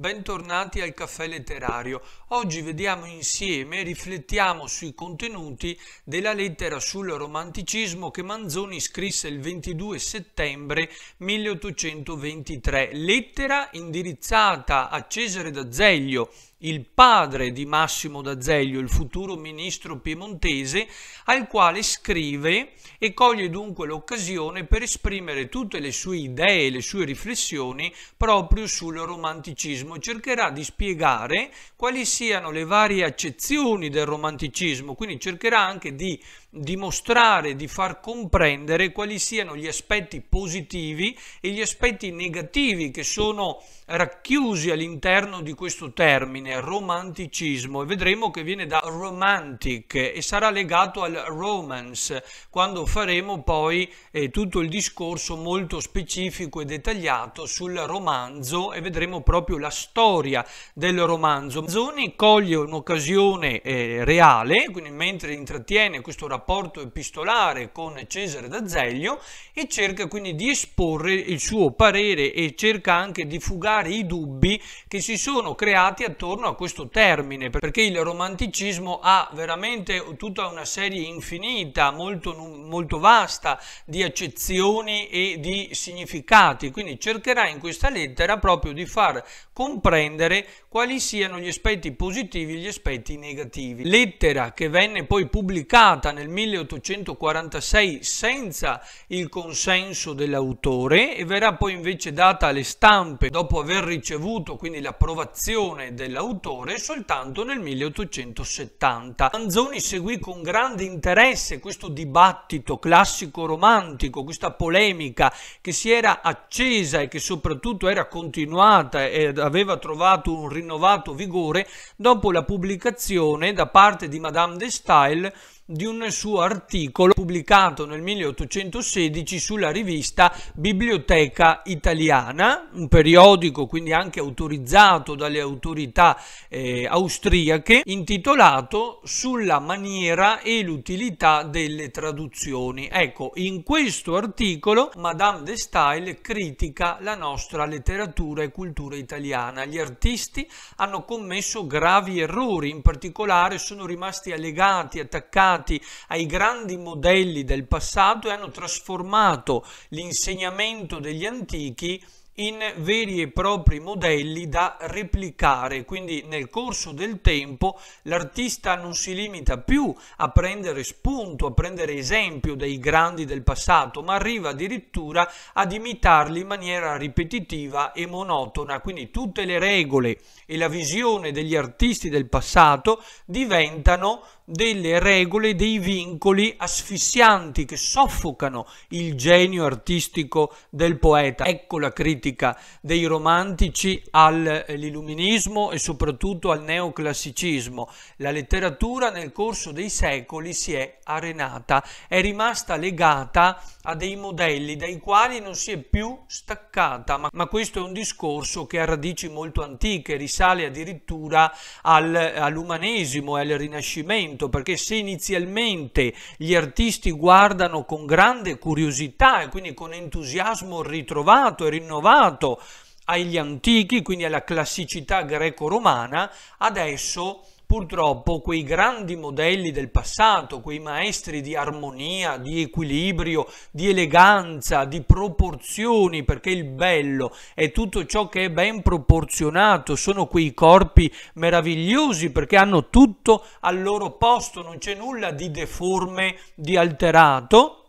Bentornati al caffè letterario. Oggi vediamo insieme riflettiamo sui contenuti della lettera sul romanticismo che Manzoni scrisse il 22 settembre 1823, lettera indirizzata a Cesare d'Azeglio il padre di Massimo D'Azeglio, il futuro ministro piemontese, al quale scrive e coglie dunque l'occasione per esprimere tutte le sue idee e le sue riflessioni proprio sul romanticismo. Cercherà di spiegare quali siano le varie accezioni del romanticismo, quindi cercherà anche di dimostrare, di far comprendere quali siano gli aspetti positivi e gli aspetti negativi che sono racchiusi all'interno di questo termine romanticismo e vedremo che viene da romantic e sarà legato al romance quando faremo poi eh, tutto il discorso molto specifico e dettagliato sul romanzo e vedremo proprio la storia del romanzo. Zoni coglie un'occasione eh, reale, quindi mentre intrattiene questo rapporto rapporto epistolare con Cesare d'Azeglio e cerca quindi di esporre il suo parere e cerca anche di fugare i dubbi che si sono creati attorno a questo termine, perché il romanticismo ha veramente tutta una serie infinita, molto, molto vasta di accezioni e di significati, quindi cercherà in questa lettera proprio di far comprendere quali siano gli aspetti positivi e gli aspetti negativi. Lettera che venne poi pubblicata nel 1846 senza il consenso dell'autore e verrà poi invece data alle stampe dopo aver ricevuto quindi l'approvazione dell'autore soltanto nel 1870. Manzoni seguì con grande interesse questo dibattito classico-romantico, questa polemica che si era accesa e che soprattutto era continuata e aveva trovato un rinnovato vigore dopo la pubblicazione da parte di Madame de Stael di un suo articolo pubblicato nel 1816 sulla rivista Biblioteca Italiana, un periodico quindi anche autorizzato dalle autorità eh, austriache, intitolato Sulla maniera e l'utilità delle traduzioni. Ecco, in questo articolo Madame de Stael critica la nostra letteratura e cultura italiana. Gli artisti hanno commesso gravi errori, in particolare sono rimasti allegati, attaccati ispirati ai grandi modelli del passato e hanno trasformato l'insegnamento degli antichi in veri e propri modelli da replicare, quindi nel corso del tempo l'artista non si limita più a prendere spunto, a prendere esempio dei grandi del passato, ma arriva addirittura ad imitarli in maniera ripetitiva e monotona, quindi tutte le regole e la visione degli artisti del passato diventano delle regole, dei vincoli asfissianti che soffocano il genio artistico del poeta. Ecco la critica dei romantici all'illuminismo e soprattutto al neoclassicismo. La letteratura nel corso dei secoli si è arenata, è rimasta legata a dei modelli dai quali non si è più staccata, ma, ma questo è un discorso che ha radici molto antiche, risale addirittura al, all'umanesimo e al rinascimento talento, perché se inizialmente gli artisti guardano con grande curiosità e quindi con entusiasmo ritrovato e rinnovato agli antichi, quindi alla classicità greco-romana, adesso Purtroppo quei grandi modelli del passato, quei maestri di armonia, di equilibrio, di eleganza, di proporzioni, perché il bello è tutto ciò che è ben proporzionato, sono quei corpi meravigliosi perché hanno tutto al loro posto, non c'è nulla di deforme, di alterato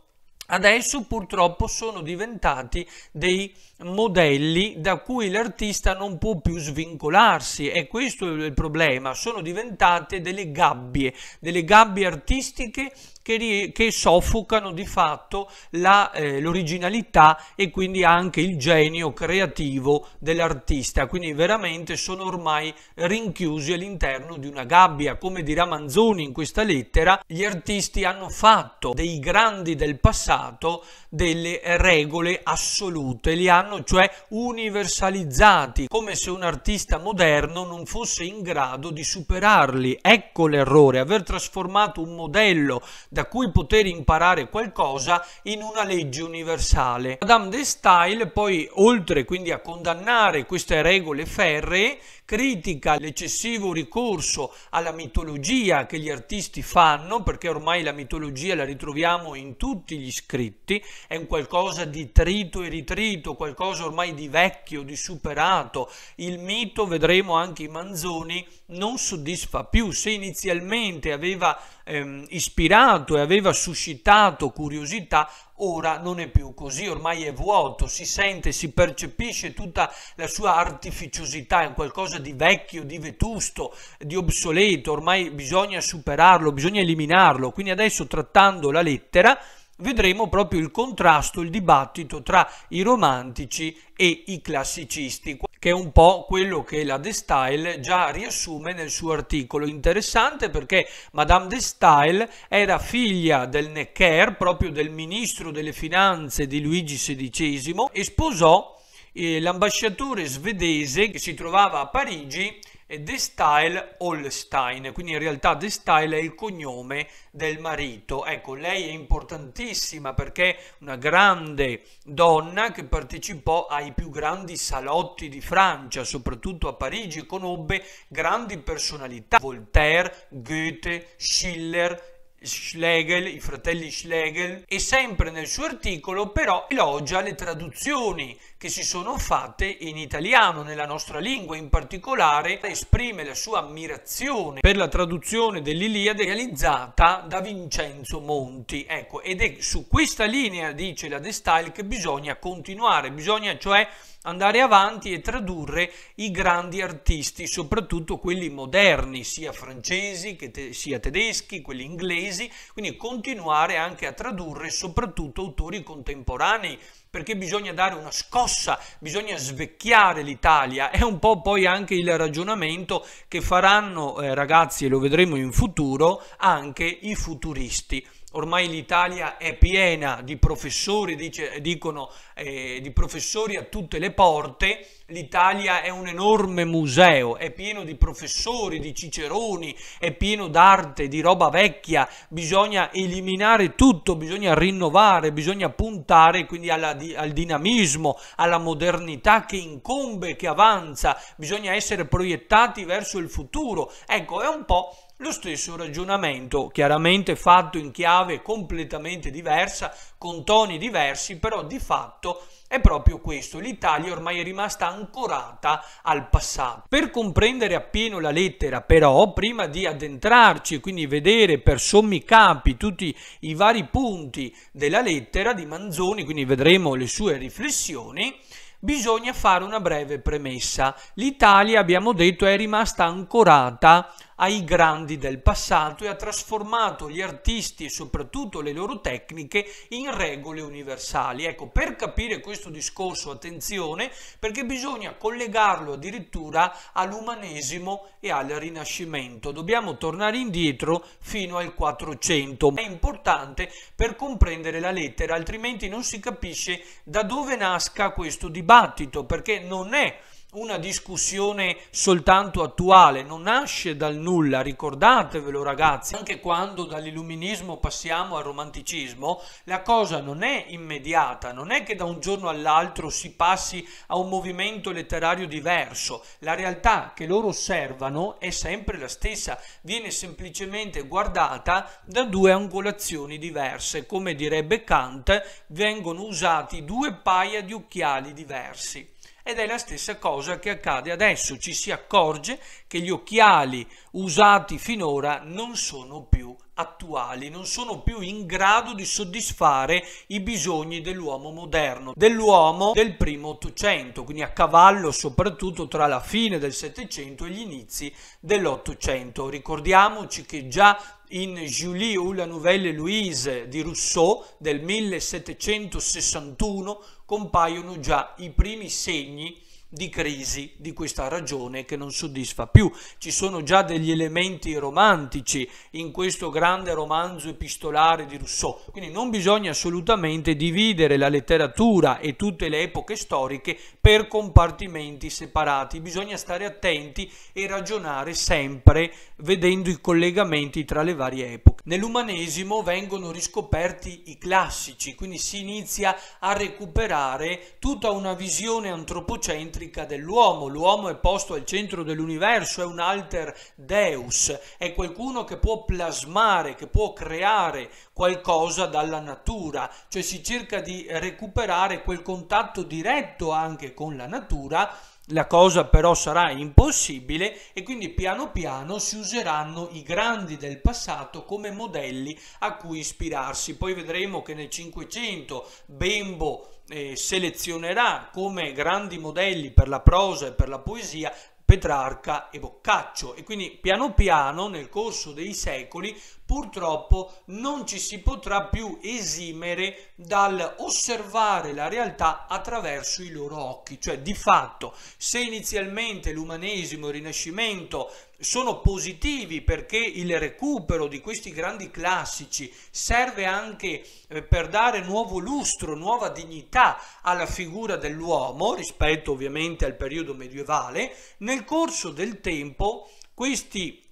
adesso purtroppo sono diventati dei modelli da cui l'artista non può più svincolarsi e questo è il problema, sono diventate delle gabbie, delle gabbie artistiche che, che soffocano di fatto eh, l'originalità eh, e quindi anche il genio creativo dell'artista. Quindi veramente sono ormai rinchiusi all'interno di una gabbia. Come dirà Manzoni in questa lettera, gli artisti hanno fatto dei grandi del passato delle regole assolute, li hanno cioè universalizzati, come se un artista moderno non fosse in grado di superarli. Ecco l'errore, aver trasformato un modello da cui poter imparare qualcosa in una legge universale. Madame de Stael poi, oltre quindi a condannare queste regole ferree, critica l'eccessivo ricorso alla mitologia che gli artisti fanno, perché ormai la mitologia la ritroviamo in tutti gli scritti, è un qualcosa di trito e ritrito, qualcosa ormai di vecchio, di superato. Il mito, vedremo anche i Manzoni, non soddisfa più. Se inizialmente aveva ehm, ispirato tanto e aveva suscitato curiosità, ora non è più così, ormai è vuoto, si sente, si percepisce tutta la sua artificiosità, è qualcosa di vecchio, di vetusto, di obsoleto, ormai bisogna superarlo, bisogna eliminarlo. Quindi adesso trattando la lettera vedremo proprio il contrasto, il dibattito tra i romantici e i classicisti che è un po' quello che la De Style già riassume nel suo articolo. Interessante perché Madame De Style era figlia del Necker, proprio del ministro delle finanze di Luigi XVI, e sposò eh, l'ambasciatore svedese che si trovava a Parigi e The Style Holstein, quindi in realtà The Style è il cognome del marito. Ecco, lei è importantissima perché è una grande donna che partecipò ai più grandi salotti di Francia, soprattutto a Parigi, conobbe grandi personalità, Voltaire, Goethe, Schiller, Schlegel, i fratelli Schlegel, e sempre nel suo articolo però elogia le traduzioni che si sono fatte in italiano, nella nostra lingua in particolare, esprime la sua ammirazione per la traduzione dell'Iliade realizzata da Vincenzo Monti. Ecco, ed è su questa linea, dice la De Stael, che bisogna continuare, bisogna cioè andare avanti e tradurre i grandi artisti, soprattutto quelli moderni, sia francesi che te sia tedeschi, quelli inglesi, quindi continuare anche a tradurre soprattutto autori contemporanei perché bisogna dare una scossa, bisogna svecchiare l'Italia, è un po' poi anche il ragionamento che faranno eh, ragazzi, e lo vedremo in futuro, anche i futuristi. Ormai l'Italia è piena di professori, dice, dicono eh, di professori a tutte le porte, l'Italia è un enorme museo, è pieno di professori, di ciceroni, è pieno d'arte, di roba vecchia, bisogna eliminare tutto, bisogna rinnovare, bisogna puntare quindi alla, al dinamismo, alla modernità che incombe, che avanza, bisogna essere proiettati verso il futuro. Ecco, è un po' Lo stesso ragionamento, chiaramente fatto in chiave completamente diversa, con toni diversi, però di fatto è proprio questo, l'Italia ormai è rimasta ancorata al passato. Per comprendere appieno la lettera però, prima di addentrarci, quindi vedere per sommi capi tutti i vari punti della lettera di Manzoni, quindi vedremo le sue riflessioni, bisogna fare una breve premessa. L'Italia, abbiamo detto, è rimasta ancorata ai grandi del passato e ha trasformato gli artisti e soprattutto le loro tecniche in regole universali. Ecco, per capire questo discorso attenzione perché bisogna collegarlo addirittura all'umanesimo e al rinascimento. Dobbiamo tornare indietro fino al 400. È importante per comprendere la lettera, altrimenti non si capisce da dove nasca questo dibattito perché non è una discussione soltanto attuale, non nasce dal nulla, ricordatevelo ragazzi, anche quando dall'illuminismo passiamo al romanticismo, la cosa non è immediata, non è che da un giorno all'altro si passi a un movimento letterario diverso, la realtà che loro osservano è sempre la stessa, viene semplicemente guardata da due angolazioni diverse, come direbbe Kant, vengono usati due paia di occhiali diversi. Ed è la stessa cosa che accade adesso, ci si accorge che gli occhiali usati finora non sono più attuali, non sono più in grado di soddisfare i bisogni dell'uomo moderno, dell'uomo del primo Ottocento, quindi a cavallo soprattutto tra la fine del Settecento e gli inizi dell'Ottocento. Ricordiamoci che già in Julie ou la Nouvelle Louise di Rousseau del 1761 compaiono già i primi segni di crisi di questa ragione che non soddisfa più. Ci sono già degli elementi romantici in questo grande romanzo epistolare di Rousseau, quindi non bisogna assolutamente dividere la letteratura e tutte le epoche storiche per compartimenti separati. Bisogna stare attenti e ragionare sempre vedendo i collegamenti tra le varie epoche. Nell'umanesimo vengono riscoperti i classici, quindi si inizia a recuperare tutta una visione antropocentrica dell'uomo. L'uomo è posto al centro dell'universo, è un alter deus, è qualcuno che può plasmare, che può creare qualcosa dalla natura, cioè si cerca di recuperare quel contatto diretto anche con la natura, la cosa però sarà impossibile e quindi piano piano si useranno i grandi del passato come modelli a cui ispirarsi. Poi vedremo che nel Cinquecento Bembo eh, selezionerà come grandi modelli per la prosa e per la poesia Petrarca e Boccaccio e quindi piano piano nel corso dei secoli purtroppo non ci si potrà più esimere dal osservare la realtà attraverso i loro occhi, cioè di fatto se inizialmente l'umanesimo e il rinascimento sono positivi perché il recupero di questi grandi classici serve anche eh, per dare nuovo lustro, nuova dignità alla figura dell'uomo rispetto ovviamente al periodo medievale, nel corso del tempo questi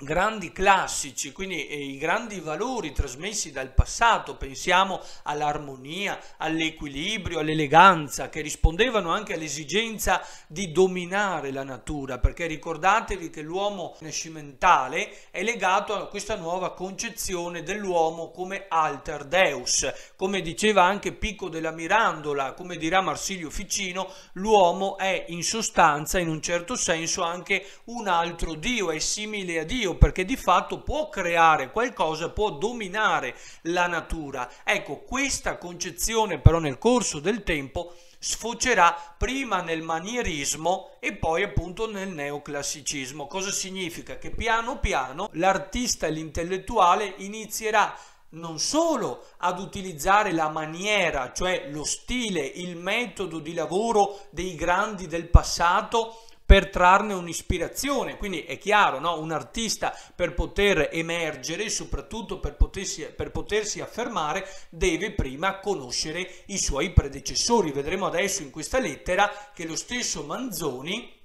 grandi classici, quindi eh, i grandi valori trasmessi dal passato, pensiamo all'armonia, all'equilibrio, all'eleganza, che rispondevano anche all'esigenza di dominare la natura, perché ricordatevi che l'uomo nascimentale è legato a questa nuova concezione dell'uomo come alter deus, come diceva anche Picco della Mirandola, come dirà Marsilio Ficino, l'uomo è in sostanza, in un certo senso, anche un altro Dio, è simile a Dio, Dio perché di fatto può creare qualcosa, può dominare la natura. Ecco, questa concezione però nel corso del tempo sfocerà prima nel manierismo e poi appunto nel neoclassicismo. Cosa significa? Che piano piano l'artista e l'intellettuale inizierà non solo ad utilizzare la maniera, cioè lo stile, il metodo di lavoro dei grandi del passato, per trarne un'ispirazione. Quindi è chiaro, no? un artista per poter emergere, soprattutto per potersi, per potersi affermare, deve prima conoscere i suoi predecessori. Vedremo adesso in questa lettera che lo stesso Manzoni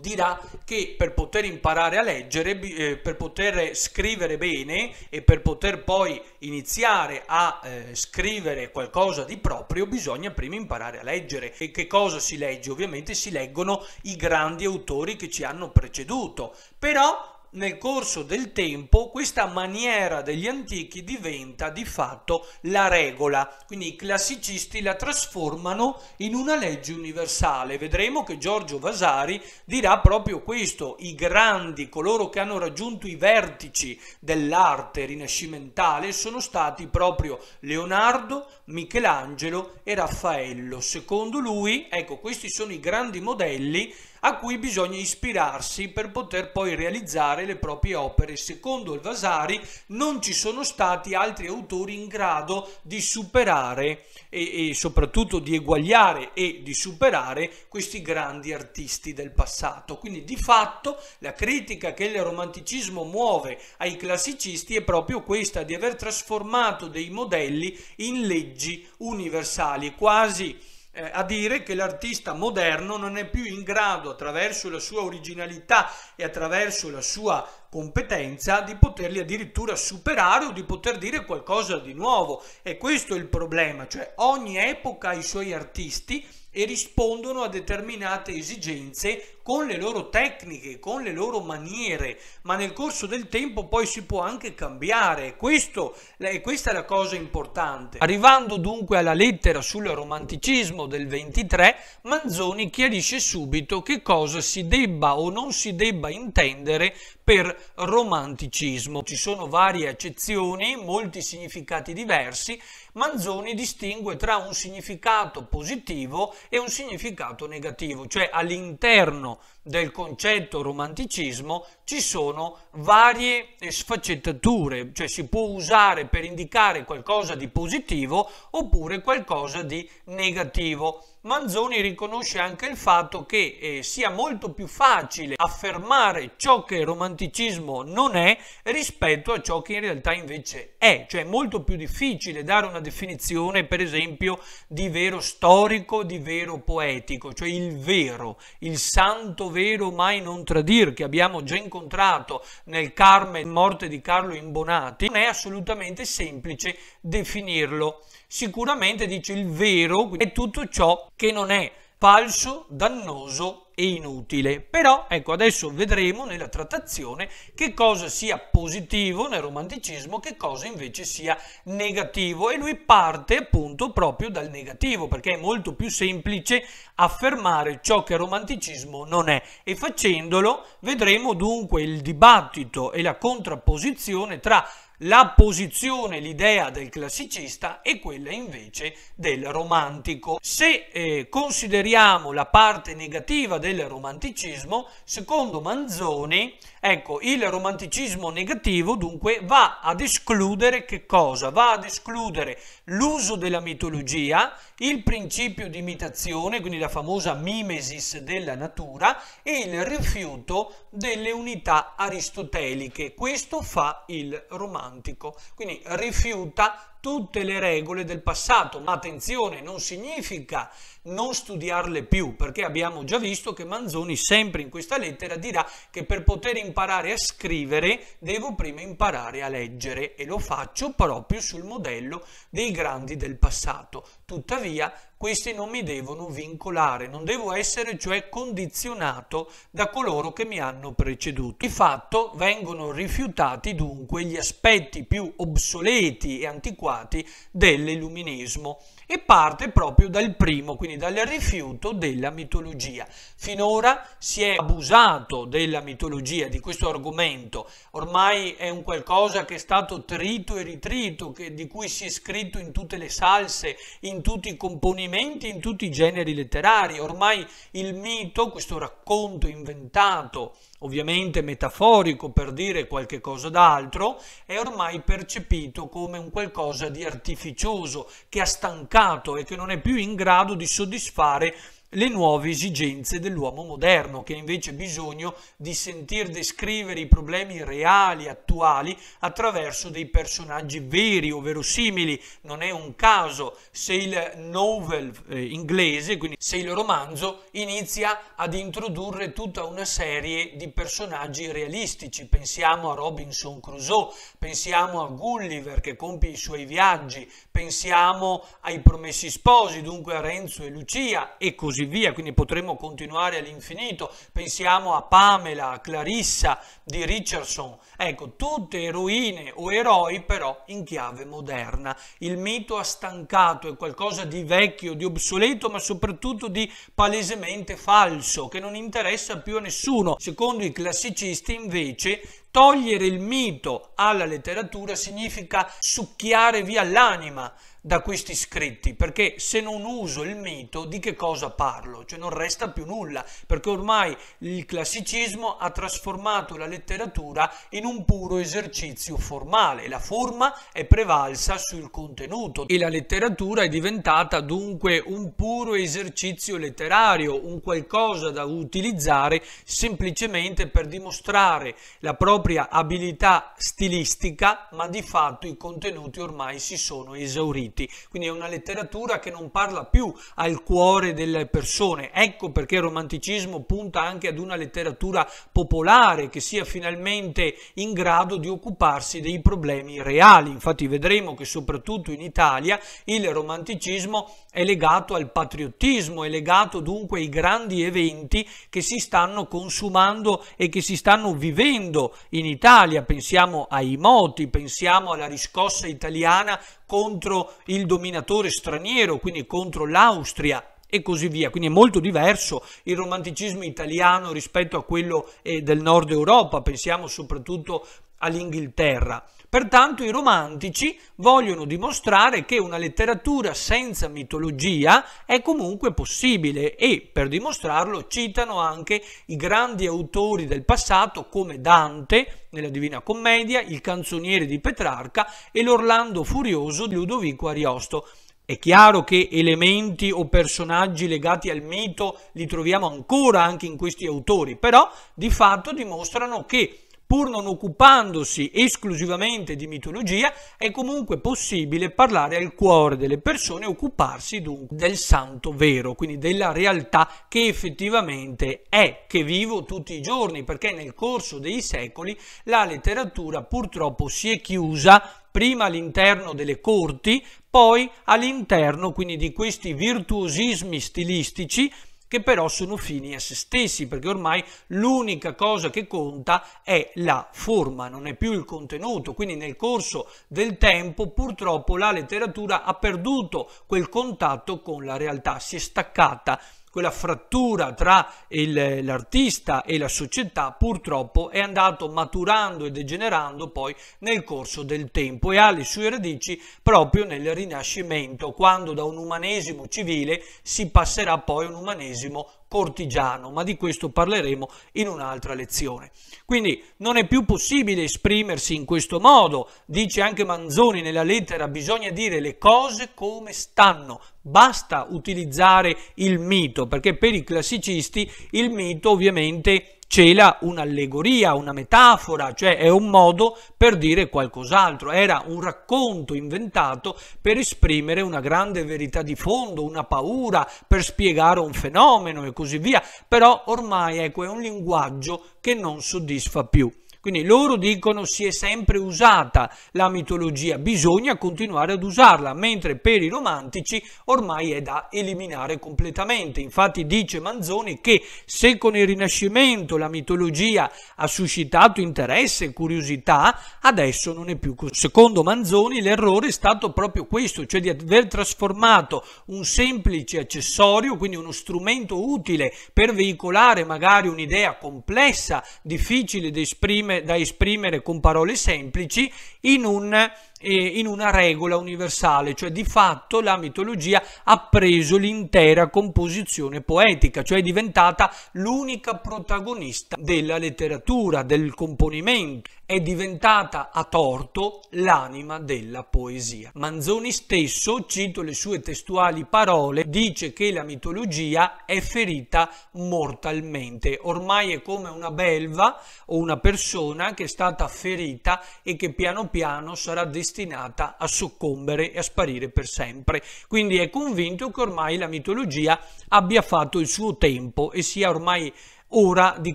dirà che per poter imparare a leggere, eh, per poter scrivere bene e per poter poi iniziare a eh, scrivere qualcosa di proprio bisogna prima imparare a leggere. E che cosa si legge? Ovviamente si leggono i grandi autori che ci hanno preceduto, però nel corso del tempo questa maniera degli antichi diventa di fatto la regola, quindi i classicisti la trasformano in una legge universale. Vedremo che Giorgio Vasari dirà proprio questo, i grandi, coloro che hanno raggiunto i vertici dell'arte rinascimentale sono stati proprio Leonardo, Michelangelo e Raffaello. Secondo lui, ecco, questi sono i grandi modelli a cui bisogna ispirarsi per poter poi realizzare le proprie opere. Secondo il Vasari non ci sono stati altri autori in grado di superare e, e soprattutto di eguagliare e di superare questi grandi artisti del passato. Quindi di fatto la critica che il romanticismo muove ai classicisti è proprio questa di aver trasformato dei modelli in leggi universali, quasi eh, a dire che l'artista moderno non è più in grado, attraverso la sua originalità e attraverso la sua competenza, di poterli addirittura superare o di poter dire qualcosa di nuovo. E questo è il problema, cioè ogni epoca ha i suoi artisti e rispondono a determinate esigenze con le loro tecniche, con le loro maniere, ma nel corso del tempo poi si può anche cambiare, Questo, questa è la cosa importante. Arrivando dunque alla lettera sul romanticismo del 23, Manzoni chiarisce subito che cosa si debba o non si debba intendere per romanticismo. Ci sono varie accezioni, molti significati diversi. Manzoni distingue tra un significato positivo e un significato negativo, cioè all'interno del concetto romanticismo ci sono varie sfaccettature, cioè si può usare per indicare qualcosa di positivo oppure qualcosa di negativo. Manzoni riconosce anche il fatto che eh, sia molto più facile affermare ciò che il romanticismo non è rispetto a ciò che in realtà invece è, cioè è molto più difficile dare una definizione per esempio di vero storico, di vero poetico, cioè il vero, il santo vero vero mai non tradir che abbiamo già incontrato nel Carme morte di Carlo Imbonati, non è assolutamente semplice definirlo. Sicuramente dice il vero è tutto ciò che non è falso, dannoso e inutile. Però ecco, adesso vedremo nella trattazione che cosa sia positivo nel romanticismo, che cosa invece sia negativo e lui parte appunto proprio dal negativo perché è molto più semplice affermare ciò che romanticismo non è e facendolo vedremo dunque il dibattito e la contrapposizione tra la posizione, l'idea del classicista e quella invece del romantico. Se eh, consideriamo la parte negativa del romanticismo, secondo Manzoni, ecco, il romanticismo negativo dunque va ad escludere che cosa? Va ad escludere l'uso della mitologia, il principio di imitazione, quindi la famosa mimesis della natura e il rifiuto delle unità aristoteliche. Questo fa il romantico romantico, quindi rifiuta tutte le regole del passato, ma attenzione, non significa non studiarle più, perché abbiamo già visto che Manzoni sempre in questa lettera dirà che per poter imparare a scrivere devo prima imparare a leggere e lo faccio proprio sul modello dei grandi del passato. Tuttavia, questi non mi devono vincolare, non devo essere cioè condizionato da coloro che mi hanno preceduto. Di fatto vengono rifiutati dunque gli aspetti più obsoleti e antiquati dell'illuminismo e parte proprio dal primo, quindi dal rifiuto della mitologia. Finora si è abusato della mitologia, di questo argomento, ormai è un qualcosa che è stato trito e ritrito, che, di cui si è scritto in tutte le salse, in tutti i componimenti, in tutti i generi letterari, ormai il mito, questo racconto inventato, ovviamente metaforico per dire qualche cosa d'altro, è ormai percepito come un qualcosa di artificioso, che ha stancato e che non è più in grado di soddisfare le nuove esigenze dell'uomo moderno, che ha invece bisogno di sentir descrivere i problemi reali, attuali, attraverso dei personaggi veri o verosimili. Non è un caso se il novel eh, inglese, quindi se il romanzo, inizia ad introdurre tutta una serie di personaggi realistici. Pensiamo a Robinson Crusoe, pensiamo a Gulliver che compie i suoi viaggi, pensiamo ai promessi sposi, dunque a Renzo e Lucia e così via, quindi potremmo continuare all'infinito, pensiamo a Pamela, a Clarissa di Richardson, Ecco, tutte eroine o eroi però in chiave moderna. Il mito ha stancato, è qualcosa di vecchio, di obsoleto, ma soprattutto di palesemente falso, che non interessa più a nessuno. Secondo i classicisti invece Togliere il mito alla letteratura significa succhiare via l'anima, da questi scritti, perché se non uso il mito di che cosa parlo? Cioè non resta più nulla, perché ormai il classicismo ha trasformato la letteratura in un puro esercizio formale, la forma è prevalsa sul contenuto e la letteratura è diventata dunque un puro esercizio letterario, un qualcosa da utilizzare semplicemente per dimostrare la propria abilità stilistica, ma di fatto i contenuti ormai si sono esauriti. Uniti. Quindi è una letteratura che non parla più al cuore delle persone. Ecco perché il romanticismo punta anche ad una letteratura popolare che sia finalmente in grado di occuparsi dei problemi reali. Infatti vedremo che soprattutto in Italia il romanticismo è legato al patriottismo, è legato dunque ai grandi eventi che si stanno consumando e che si stanno vivendo in Italia. Pensiamo ai moti, pensiamo alla riscossa italiana contro il dominatore straniero, quindi contro l'Austria e così via. Quindi è molto diverso il romanticismo italiano rispetto a quello eh, del nord Europa. Pensiamo soprattutto all'Inghilterra. Pertanto i romantici vogliono dimostrare che una letteratura senza mitologia è comunque possibile e per dimostrarlo citano anche i grandi autori del passato come Dante nella Divina Commedia, il Canzoniere di Petrarca e l'Orlando Furioso di Ludovico Ariosto. È chiaro che elementi o personaggi legati al mito li troviamo ancora anche in questi autori, però di fatto dimostrano che pur non occupandosi esclusivamente di mitologia, è comunque possibile parlare al cuore delle persone e occuparsi dunque del santo vero, quindi della realtà che effettivamente è, che vivo tutti i giorni, perché nel corso dei secoli la letteratura purtroppo si è chiusa prima all'interno delle corti, poi all'interno quindi di questi virtuosismi stilistici che però sono fini a se stessi, perché ormai l'unica cosa che conta è la forma, non è più il contenuto. Quindi nel corso del tempo purtroppo la letteratura ha perduto quel contatto con la realtà, si è staccata quella frattura tra l'artista e la società purtroppo è andato maturando e degenerando poi nel corso del tempo e ha le sue radici proprio nel Rinascimento, quando da un umanesimo civile si passerà poi a un umanesimo Portigiano, ma di questo parleremo in un'altra lezione. Quindi non è più possibile esprimersi in questo modo, dice anche Manzoni nella lettera, bisogna dire le cose come stanno, basta utilizzare il mito, perché per i classicisti il mito ovviamente è cela un'allegoria, una metafora, cioè è un modo per dire qualcos'altro, era un racconto inventato per esprimere una grande verità di fondo, una paura, per spiegare un fenomeno e così via, però ormai ecco, è un linguaggio che non soddisfa più. Quindi loro dicono si è sempre usata la mitologia, bisogna continuare ad usarla, mentre per i romantici ormai è da eliminare completamente. Infatti dice Manzoni che se con il Rinascimento la mitologia ha suscitato interesse e curiosità, adesso non è più così. Secondo Manzoni l'errore è stato proprio questo, cioè di aver trasformato un semplice accessorio, quindi uno strumento utile per veicolare magari un'idea complessa, difficile da esprimere, da esprimere con parole semplici in un in una regola universale, cioè di fatto la mitologia ha preso l'intera composizione poetica, cioè è diventata l'unica protagonista della letteratura, del componimento, è diventata a torto l'anima della poesia. Manzoni stesso, cito le sue testuali parole, dice che la mitologia è ferita mortalmente, ormai è come una belva o una persona che è stata ferita e che piano piano sarà destinata destinata a soccombere e a sparire per sempre. Quindi è convinto che ormai la mitologia abbia fatto il suo tempo e sia ormai ora di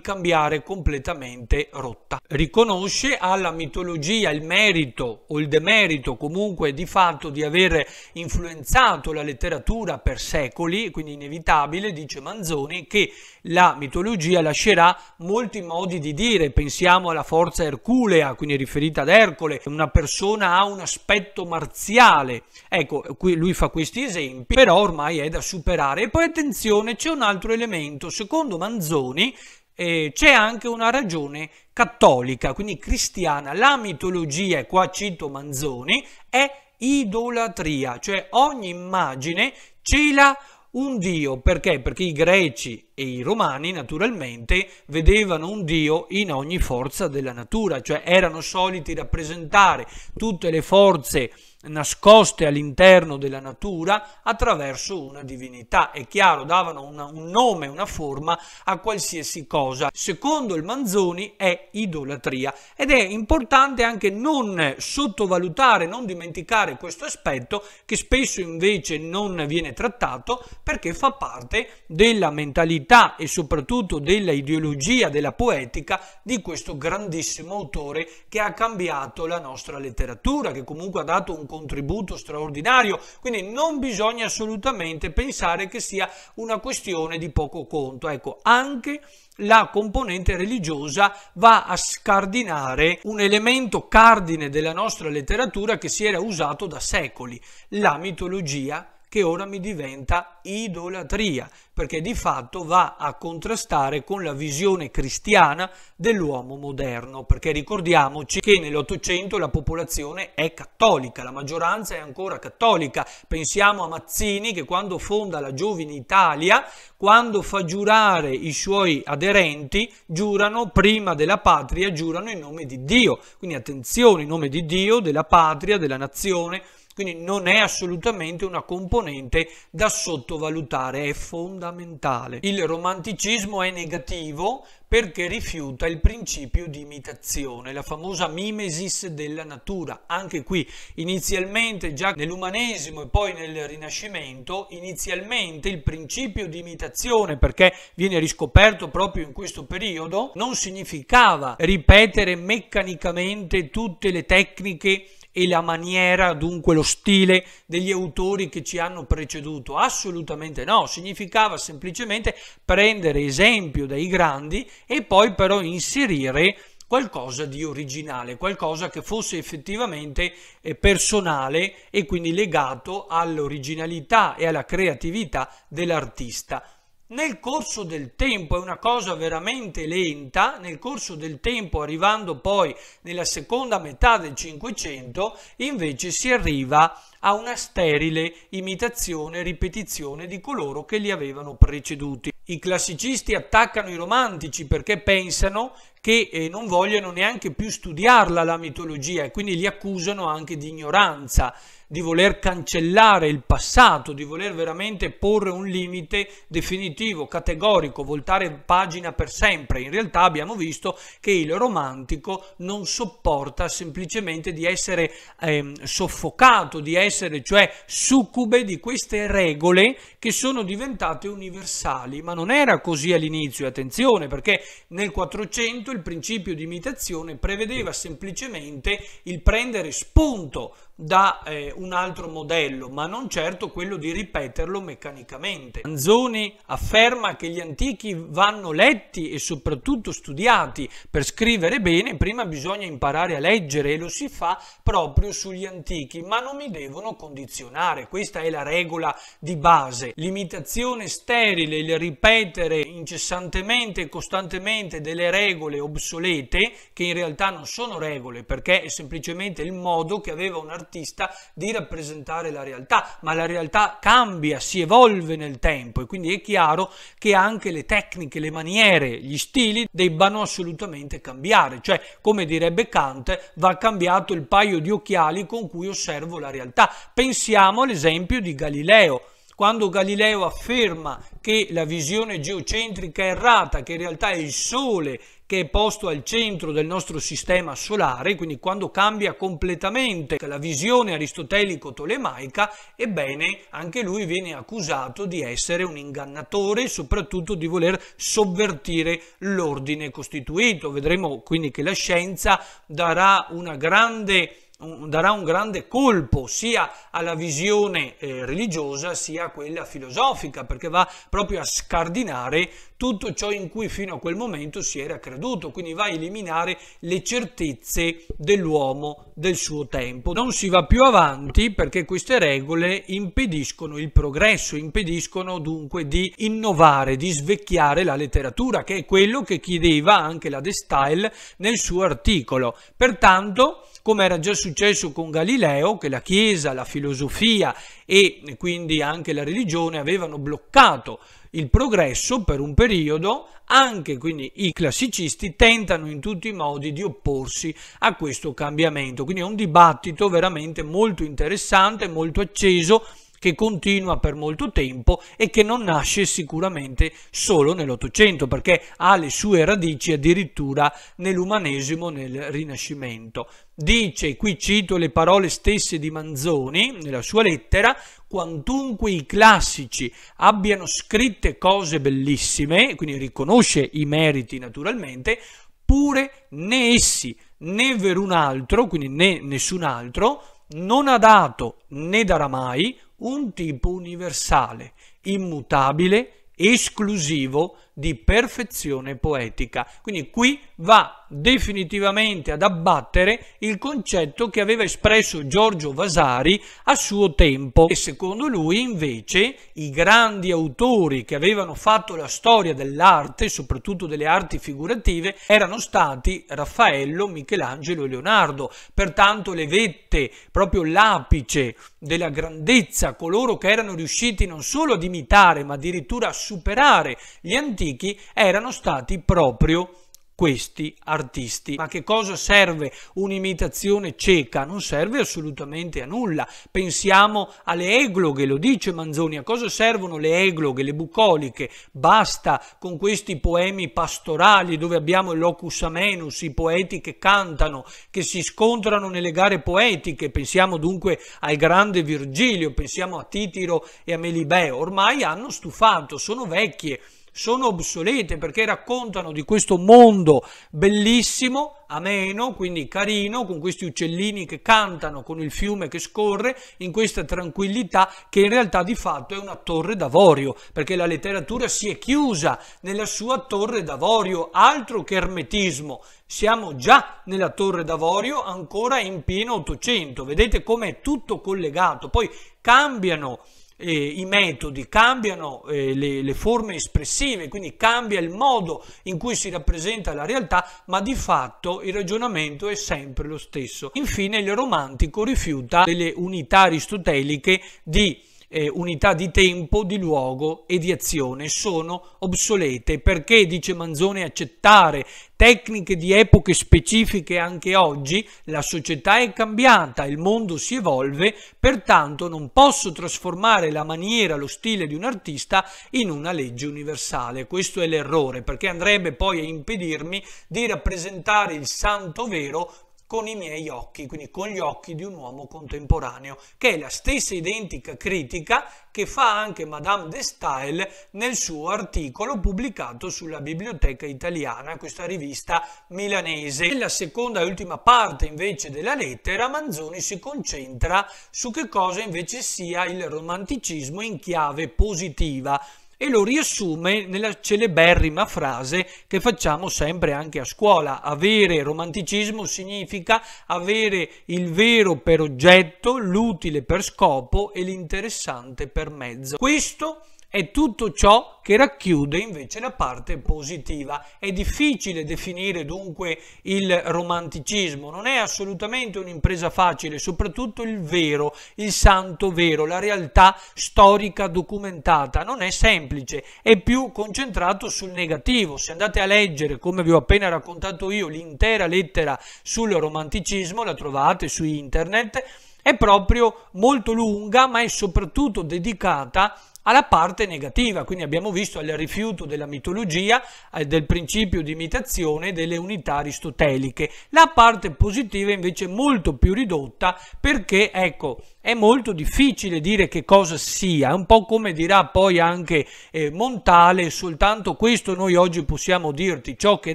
cambiare completamente rotta. Riconosce alla mitologia il merito o il demerito comunque di fatto di aver influenzato la letteratura per secoli, quindi inevitabile, dice Manzoni, che la mitologia lascerà molti modi di dire, pensiamo alla forza erculea, quindi riferita ad Ercole, una persona ha un aspetto marziale, ecco lui fa questi esempi, però ormai è da superare. E poi attenzione, c'è un altro elemento, secondo Manzoni religioni, eh, c'è anche una ragione cattolica, quindi cristiana. La mitologia, e qua cito Manzoni, è idolatria, cioè ogni immagine cela un dio. Perché? Perché i greci e i romani naturalmente vedevano un dio in ogni forza della natura, cioè erano soliti rappresentare tutte le forze nascoste all'interno della natura attraverso una divinità. È chiaro, davano una, un nome, una forma a qualsiasi cosa. Secondo il Manzoni è idolatria ed è importante anche non sottovalutare, non dimenticare questo aspetto che spesso invece non viene trattato perché fa parte della mentalità e soprattutto della ideologia della poetica di questo grandissimo autore che ha cambiato la nostra letteratura, che comunque ha dato un contributo straordinario, quindi non bisogna assolutamente pensare che sia una questione di poco conto. Ecco, anche la componente religiosa va a scardinare un elemento cardine della nostra letteratura che si era usato da secoli, la mitologia che ora mi diventa idolatria, perché di fatto va a contrastare con la visione cristiana dell'uomo moderno, perché ricordiamoci che nell'Ottocento la popolazione è cattolica, la maggioranza è ancora cattolica. Pensiamo a Mazzini che quando fonda la Giovine Italia, quando fa giurare i suoi aderenti, giurano prima della patria, giurano in nome di Dio. Quindi attenzione, in nome di Dio, della patria, della nazione, quindi non è assolutamente una componente da sottovalutare, è fondamentale. Il romanticismo è negativo perché rifiuta il principio di imitazione, la famosa mimesis della natura. Anche qui, inizialmente, già nell'umanesimo e poi nel Rinascimento, inizialmente il principio di imitazione, perché viene riscoperto proprio in questo periodo, non significava ripetere meccanicamente tutte le tecniche e la maniera, dunque lo stile degli autori che ci hanno preceduto. Assolutamente no, significava semplicemente prendere esempio dai grandi e poi però inserire qualcosa di originale, qualcosa che fosse effettivamente eh, personale e quindi legato all'originalità e alla creatività dell'artista. Nel corso del tempo è una cosa veramente lenta, nel corso del tempo arrivando poi nella seconda metà del Cinquecento invece si arriva a una sterile imitazione e ripetizione di coloro che li avevano preceduti. I classicisti attaccano i romantici perché pensano che eh, non vogliono neanche più studiarla la mitologia e quindi li accusano anche di ignoranza di voler cancellare il passato, di voler veramente porre un limite definitivo, categorico, voltare pagina per sempre. In realtà abbiamo visto che il romantico non sopporta semplicemente di essere ehm, soffocato, di essere cioè succube di queste regole che sono diventate universali, ma non era così all'inizio, attenzione, perché nel 400 il principio di imitazione prevedeva semplicemente il prendere spunto da eh, un altro modello, ma non certo quello di ripeterlo meccanicamente. Manzoni afferma che gli antichi vanno letti e soprattutto studiati. Per scrivere bene prima bisogna imparare a leggere e lo si fa proprio sugli antichi, ma non mi devono condizionare. Questa è la regola di base. L'imitazione sterile, il ripetere incessantemente e costantemente delle regole obsolete, che in realtà non sono regole, perché è semplicemente il modo che aveva un articolo artista di rappresentare la realtà, ma la realtà cambia, si evolve nel tempo e quindi è chiaro che anche le tecniche, le maniere, gli stili debbano assolutamente cambiare, cioè come direbbe Kant va cambiato il paio di occhiali con cui osservo la realtà. Pensiamo all'esempio di Galileo. Quando Galileo afferma che la visione geocentrica è errata, che in realtà è il Sole che è posto al centro del nostro sistema solare, quindi quando cambia completamente la visione aristotelico-tolemaica, ebbene anche lui viene accusato di essere un ingannatore e soprattutto di voler sovvertire l'ordine costituito. Vedremo quindi che la scienza darà una grande darà un grande colpo sia alla visione eh, religiosa sia a quella filosofica, perché va proprio a scardinare tutto ciò in cui fino a quel momento si era creduto, quindi va a eliminare le certezze dell'uomo del suo tempo. Non si va più avanti perché queste regole impediscono il progresso, impediscono dunque di innovare, di svecchiare la letteratura, che è quello che chiedeva anche la De Style nel suo articolo. Pertanto, come era già successo con Galileo, che la Chiesa, la filosofia e quindi anche la religione avevano bloccato il progresso per un periodo, anche quindi i classicisti tentano in tutti i modi di opporsi a questo cambiamento. Quindi è un dibattito veramente molto interessante, molto acceso che continua per molto tempo e che non nasce sicuramente solo nell'Ottocento, perché ha le sue radici addirittura nell'umanesimo, nel Rinascimento. Dice, qui cito le parole stesse di Manzoni nella sua lettera, quantunque i classici abbiano scritte cose bellissime, quindi riconosce i meriti naturalmente, pure né essi né verun altro, quindi né nessun altro, non ha dato né darà mai un tipo universale, immutabile, esclusivo di perfezione poetica. Quindi qui va definitivamente ad abbattere il concetto che aveva espresso Giorgio Vasari a suo tempo e secondo lui invece i grandi autori che avevano fatto la storia dell'arte, soprattutto delle arti figurative, erano stati Raffaello, Michelangelo e Leonardo. Pertanto le vette, proprio l'apice della grandezza, coloro che erano riusciti non solo ad imitare ma addirittura a superare gli antichi antichi erano stati proprio questi artisti. Ma che cosa serve un'imitazione cieca? Non serve assolutamente a nulla. Pensiamo alle egloghe, lo dice Manzoni, a cosa servono le egloghe, le bucoliche? Basta con questi poemi pastorali dove abbiamo il locus amenus, i poeti che cantano, che si scontrano nelle gare poetiche. Pensiamo dunque al grande Virgilio, pensiamo a Titiro e a Melibeo. Ormai hanno stufato, sono vecchie sono obsolete perché raccontano di questo mondo bellissimo, ameno, quindi carino, con questi uccellini che cantano, con il fiume che scorre, in questa tranquillità che in realtà di fatto è una torre d'avorio, perché la letteratura si è chiusa nella sua torre d'avorio, altro che ermetismo. Siamo già nella torre d'avorio ancora in pieno Ottocento, vedete com'è tutto collegato, poi cambiano eh, i metodi, cambiano eh, le, le, forme espressive, quindi cambia il modo in cui si rappresenta la realtà, ma di fatto il ragionamento è sempre lo stesso. Infine il romantico rifiuta delle unità aristoteliche di eh, unità di tempo, di luogo e di azione sono obsolete perché, dice Manzone, accettare tecniche di epoche specifiche anche oggi, la società è cambiata, il mondo si evolve, pertanto non posso trasformare la maniera, lo stile di un artista in una legge universale. Questo è l'errore perché andrebbe poi a impedirmi di rappresentare il santo vero con i miei occhi, quindi con gli occhi di un uomo contemporaneo, che è la stessa identica critica che fa anche Madame de Stael nel suo articolo pubblicato sulla Biblioteca Italiana, questa rivista milanese. Nella seconda e ultima parte invece della lettera Manzoni si concentra su che cosa invece sia il romanticismo in chiave positiva e lo riassume nella celeberrima frase che facciamo sempre anche a scuola. Avere romanticismo significa avere il vero per oggetto, l'utile per scopo e l'interessante per mezzo. Questo è tutto ciò che racchiude invece la parte positiva. È difficile definire dunque il romanticismo, non è assolutamente un'impresa facile, soprattutto il vero, il santo vero, la realtà storica documentata, non è semplice, è più concentrato sul negativo. Se andate a leggere, come vi ho appena raccontato io, l'intera lettera sul romanticismo, la trovate su internet, è proprio molto lunga, ma è soprattutto dedicata a alla parte negativa, quindi abbiamo visto il rifiuto della mitologia, eh, del principio di imitazione delle unità aristoteliche. La parte positiva invece è molto più ridotta perché, ecco, è molto difficile dire che cosa sia, un po' come dirà poi anche eh, Montale, soltanto questo noi oggi possiamo dirti ciò che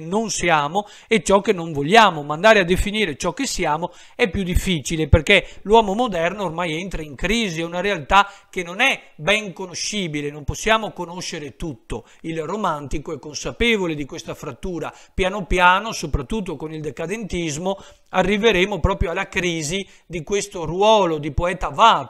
non siamo e ciò che non vogliamo, ma andare a definire ciò che siamo è più difficile perché l'uomo moderno ormai entra in crisi, è una realtà che non è ben conoscibile, non possiamo conoscere tutto. Il romantico è consapevole di questa frattura, piano piano, soprattutto con il decadentismo, arriveremo proprio alla crisi di questo ruolo di poeta poeta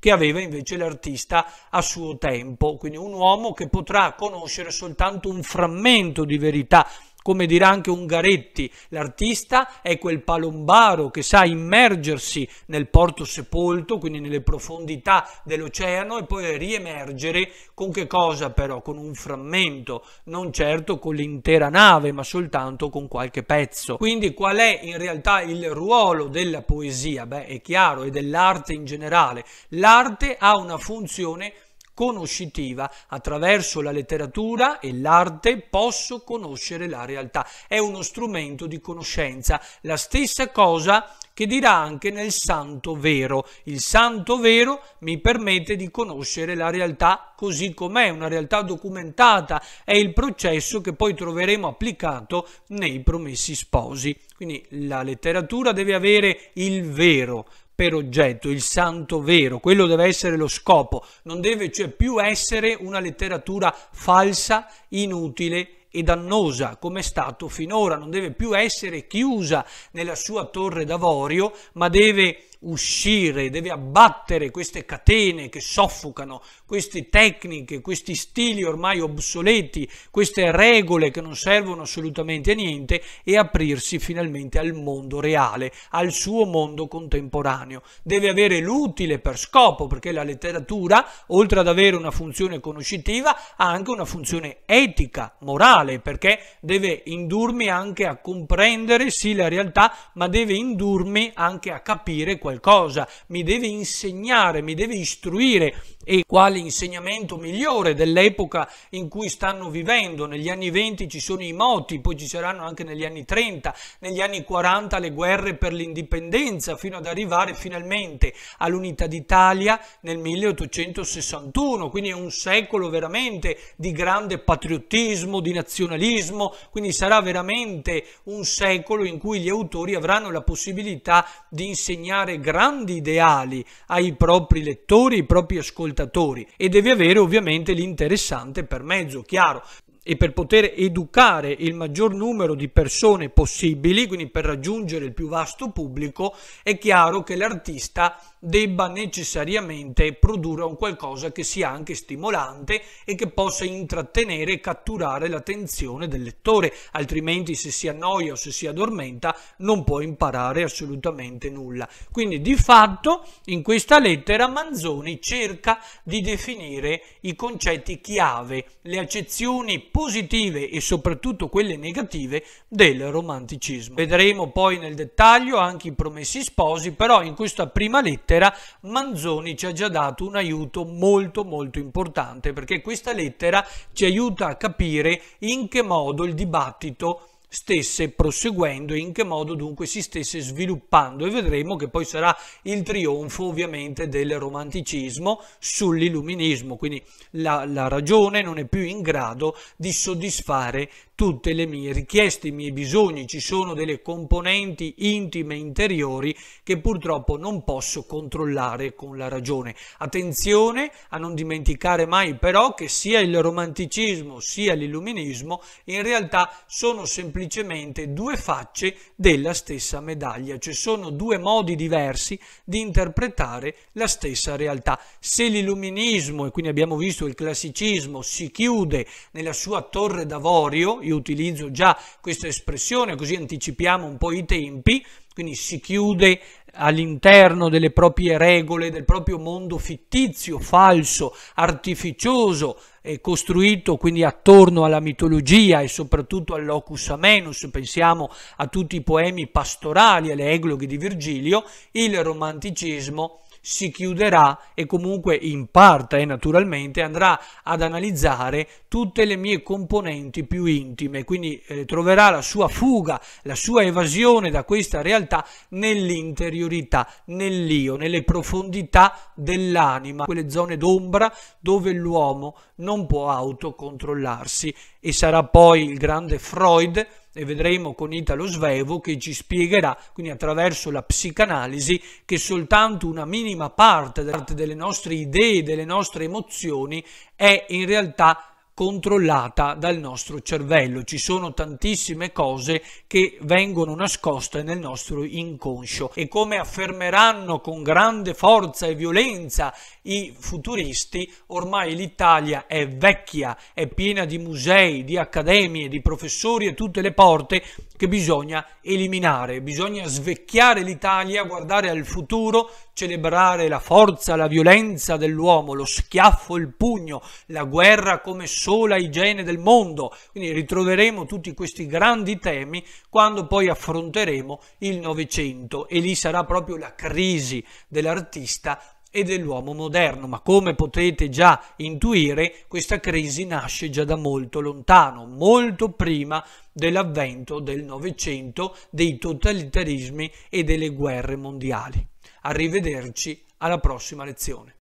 che aveva invece l'artista a suo tempo, quindi un uomo che potrà conoscere soltanto un frammento di verità come dirà anche Ungaretti, l'artista è quel palombaro che sa immergersi nel porto sepolto, quindi nelle profondità dell'oceano e poi riemergere con che cosa però? Con un frammento, non certo con l'intera nave, ma soltanto con qualche pezzo. Quindi qual è in realtà il ruolo della poesia? Beh, è chiaro, e dell'arte in generale. L'arte ha una funzione conoscitiva, attraverso la letteratura e l'arte posso conoscere la realtà. È uno strumento di conoscenza. La stessa cosa che dirà anche nel santo vero. Il santo vero mi permette di conoscere la realtà così com'è, una realtà documentata, è il processo che poi troveremo applicato nei promessi sposi. Quindi la letteratura deve avere il vero, per oggetto, il santo vero, quello deve essere lo scopo, non deve cioè più essere una letteratura falsa, inutile e dannosa come è stato finora, non deve più essere chiusa nella sua torre d'avorio, ma deve uscire, deve abbattere queste catene che soffocano, queste tecniche, questi stili ormai obsoleti, queste regole che non servono assolutamente a niente e aprirsi finalmente al mondo reale, al suo mondo contemporaneo. Deve avere l'utile per scopo perché la letteratura, oltre ad avere una funzione conoscitiva, ha anche una funzione etica, morale, perché deve indurmi anche a comprendere sì la realtà, ma deve indurmi anche a capire qual qualcosa, mi deve insegnare, mi deve istruire e quale insegnamento migliore dell'epoca in cui stanno vivendo. Negli anni 20 ci sono i moti, poi ci saranno anche negli anni 30, negli anni 40 le guerre per l'indipendenza fino ad arrivare finalmente all'unità d'Italia nel 1861, quindi è un secolo veramente di grande patriottismo, di nazionalismo, quindi sarà veramente un secolo in cui gli autori avranno la possibilità di insegnare grandi ideali ai propri lettori, ai propri ascoltatori e devi avere ovviamente l'interessante per mezzo, chiaro e per poter educare il maggior numero di persone possibili, quindi per raggiungere il più vasto pubblico, è chiaro che l'artista debba necessariamente produrre un qualcosa che sia anche stimolante e che possa intrattenere e catturare l'attenzione del lettore, altrimenti se si annoia o se si addormenta non può imparare assolutamente nulla. Quindi di fatto in questa lettera Manzoni cerca di definire i concetti chiave, le accezioni positive e soprattutto quelle negative del romanticismo. Vedremo poi nel dettaglio anche i promessi sposi, però in questa prima lettera Manzoni ci ha già dato un aiuto molto molto importante perché questa lettera ci aiuta a capire in che modo il dibattito stesse proseguendo e in che modo dunque si stesse sviluppando e vedremo che poi sarà il trionfo ovviamente del romanticismo sull'illuminismo, quindi la, la ragione non è più in grado di soddisfare tutte le mie richieste, i miei bisogni, ci sono delle componenti intime interiori che purtroppo non posso controllare con la ragione. Attenzione a non dimenticare mai però che sia il romanticismo sia l'illuminismo in realtà sono semplicemente due facce della stessa medaglia, cioè sono due modi diversi di interpretare la stessa realtà. Se l'illuminismo, e quindi abbiamo visto il classicismo, si chiude nella sua torre d'avorio, io utilizzo già questa espressione così anticipiamo un po' i tempi, quindi si chiude all'interno delle proprie regole, del proprio mondo fittizio, falso, artificioso, costruito quindi attorno alla mitologia e soprattutto al amenus, pensiamo a tutti i poemi pastorali, alle egloghe di Virgilio, il romanticismo si chiuderà e comunque in parte eh, naturalmente andrà ad analizzare tutte le mie componenti più intime, quindi eh, troverà la sua fuga, la sua evasione da questa realtà nell'interiorità, nell'io, nelle profondità dell'anima, quelle zone d'ombra dove l'uomo non può autocontrollarsi e sarà poi il grande Freud e vedremo con Italo Svevo che ci spiegherà, quindi attraverso la psicanalisi, che soltanto una minima parte delle nostre idee, delle nostre emozioni è in realtà controllata dal nostro cervello. Ci sono tantissime cose che vengono nascoste nel nostro inconscio e come affermeranno con grande forza e violenza i futuristi, ormai l'Italia è vecchia, è piena di musei, di accademie, di professori e tutte le porte che bisogna eliminare, bisogna svecchiare l'Italia, guardare al futuro, celebrare la forza, la violenza dell'uomo, lo schiaffo, il pugno, la guerra come sola igiene del mondo. Quindi ritroveremo tutti questi grandi temi quando poi affronteremo il Novecento e lì sarà proprio la crisi dell'artista e dell'uomo moderno, ma come potete già intuire, questa crisi nasce già da molto lontano, molto prima dell'avvento del Novecento, dei totalitarismi e delle guerre mondiali. Arrivederci alla prossima lezione.